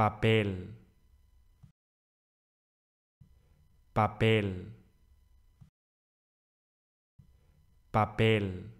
papel, papel, papel.